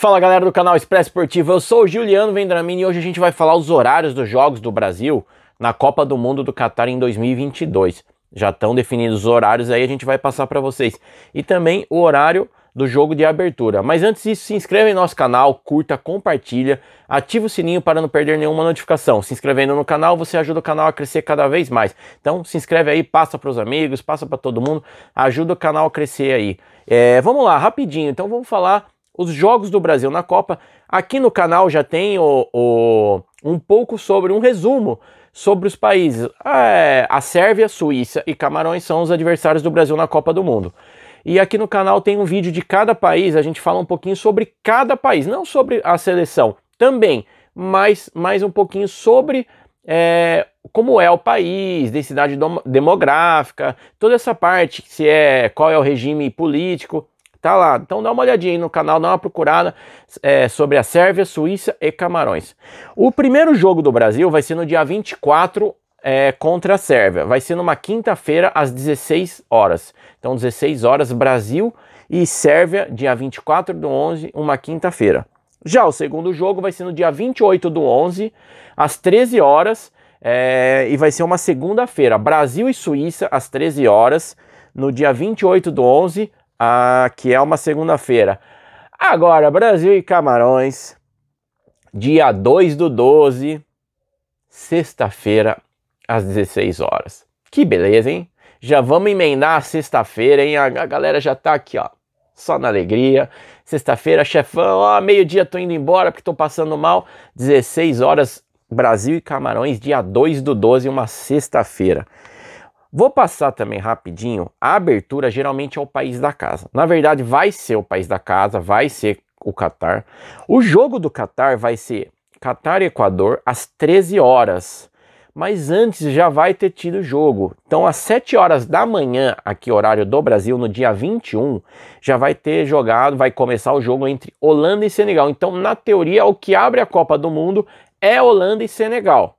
Fala galera do canal Expresso Esportivo, eu sou o Juliano Vendramini e hoje a gente vai falar os horários dos jogos do Brasil na Copa do Mundo do Catar em 2022. Já estão definidos os horários aí, a gente vai passar para vocês. E também o horário do jogo de abertura. Mas antes disso, se inscreva em nosso canal, curta, compartilha, ativa o sininho para não perder nenhuma notificação. Se inscrevendo no canal, você ajuda o canal a crescer cada vez mais. Então se inscreve aí, passa para os amigos, passa para todo mundo, ajuda o canal a crescer aí. É, vamos lá, rapidinho. Então vamos falar os jogos do Brasil na Copa. Aqui no canal já tem o, o um pouco sobre, um resumo sobre os países. É, a Sérvia, Suíça e Camarões são os adversários do Brasil na Copa do Mundo. E aqui no canal tem um vídeo de cada país, a gente fala um pouquinho sobre cada país, não sobre a seleção também, mas mais um pouquinho sobre é, como é o país, densidade demográfica, toda essa parte, se é qual é o regime político. Tá lá. Então dá uma olhadinha aí no canal, dá uma procurada é, sobre a Sérvia, Suíça e Camarões. O primeiro jogo do Brasil vai ser no dia 24 é, contra a Sérvia. Vai ser numa quinta-feira às 16 horas. Então 16 horas Brasil e Sérvia, dia 24 do 11, uma quinta-feira. Já o segundo jogo vai ser no dia 28 do 11, às 13 horas, é, e vai ser uma segunda-feira. Brasil e Suíça, às 13 horas, no dia 28 do 11, ah, que é uma segunda-feira. Agora, Brasil e Camarões, dia 2 do 12, sexta-feira, às 16 horas. Que beleza, hein? Já vamos emendar a sexta-feira, hein? A galera já tá aqui, ó, só na alegria. Sexta-feira, chefão, ó, meio-dia tô indo embora porque tô passando mal. 16 horas, Brasil e Camarões, dia 2 do 12, uma sexta-feira. Vou passar também rapidinho a abertura, geralmente é o país da casa. Na verdade, vai ser o país da casa, vai ser o Catar. O jogo do Catar vai ser Catar e Equador às 13 horas. Mas antes já vai ter tido jogo. Então, às 7 horas da manhã, aqui horário do Brasil, no dia 21, já vai ter jogado, vai começar o jogo entre Holanda e Senegal. Então, na teoria, o que abre a Copa do Mundo é Holanda e Senegal.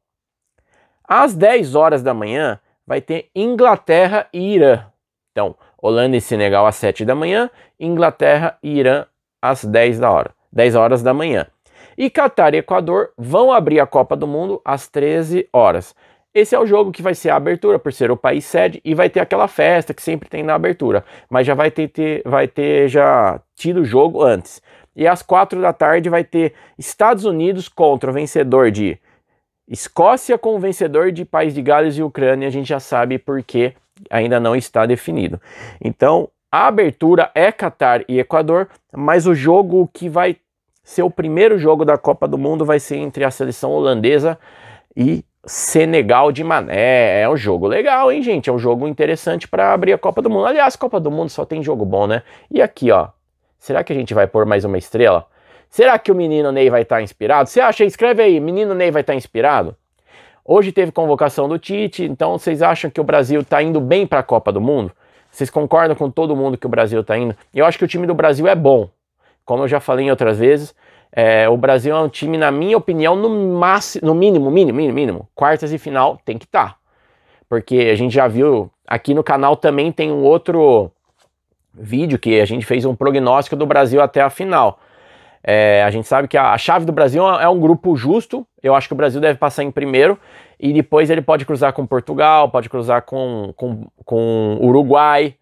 Às 10 horas da manhã, vai ter Inglaterra e Irã. Então, Holanda e Senegal às 7 da manhã, Inglaterra e Irã às 10 da hora, 10 horas da manhã. E Catar e Equador vão abrir a Copa do Mundo às 13 horas. Esse é o jogo que vai ser a abertura, por ser o país sede, e vai ter aquela festa que sempre tem na abertura, mas já vai ter, ter vai ter já tido o jogo antes. E às 4 da tarde vai ter Estados Unidos contra o vencedor de Escócia com o vencedor de País de Gales e Ucrânia, a gente já sabe porque ainda não está definido. Então, a abertura é Catar e Equador, mas o jogo que vai ser o primeiro jogo da Copa do Mundo vai ser entre a seleção holandesa e Senegal de Mané. É um jogo legal, hein, gente? É um jogo interessante para abrir a Copa do Mundo. Aliás, Copa do Mundo só tem jogo bom, né? E aqui, ó. Será que a gente vai pôr mais uma estrela? Será que o menino Ney vai estar tá inspirado? Você acha? Escreve aí, menino Ney vai estar tá inspirado? Hoje teve convocação do Tite, então vocês acham que o Brasil está indo bem para a Copa do Mundo? Vocês concordam com todo mundo que o Brasil está indo? Eu acho que o time do Brasil é bom. Como eu já falei em outras vezes, é, o Brasil é um time, na minha opinião, no, máximo, no mínimo, mínimo, mínimo, mínimo, quartas e final tem que estar. Tá. Porque a gente já viu, aqui no canal também tem um outro vídeo que a gente fez um prognóstico do Brasil até a final. É, a gente sabe que a, a, chave do Brasil é, é um grupo justo. Eu acho que o Brasil deve passar em primeiro e depois ele pode cruzar com Portugal, pode cruzar com, com, com Uruguai.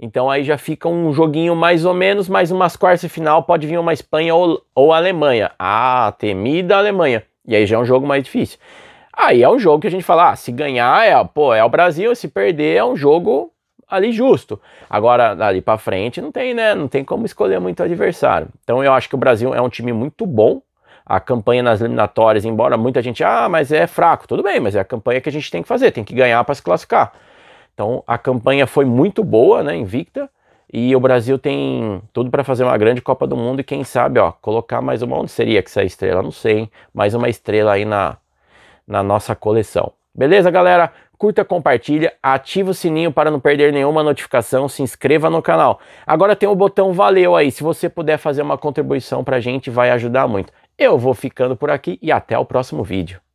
Então aí já fica um joguinho mais ou menos, mais umas quartas e final pode vir uma Espanha ou, ou Alemanha. Ah, temida Alemanha. E aí já é um jogo mais difícil. Aí é um jogo que a gente fala, ah, se ganhar é, pô, é o Brasil, se perder é um jogo ali justo. Agora, dali para frente, não tem, né? Não tem como escolher muito adversário. Então, eu acho que o Brasil é um time muito bom. A campanha nas eliminatórias, embora muita gente, ah, mas é fraco. Tudo bem, mas é a campanha que a gente tem que fazer, tem que ganhar para se classificar. Então, a campanha foi muito boa, né? Invicta. E o Brasil tem tudo para fazer uma grande Copa do Mundo e quem sabe, ó, colocar mais uma. Onde seria que essa estrela? Não sei, hein? Mais uma estrela aí na, na nossa coleção. Beleza, galera? Curta, compartilha, ativa o sininho para não perder nenhuma notificação, se inscreva no canal. Agora tem o botão valeu aí, se você puder fazer uma contribuição para a gente, vai ajudar muito. Eu vou ficando por aqui e até o próximo vídeo.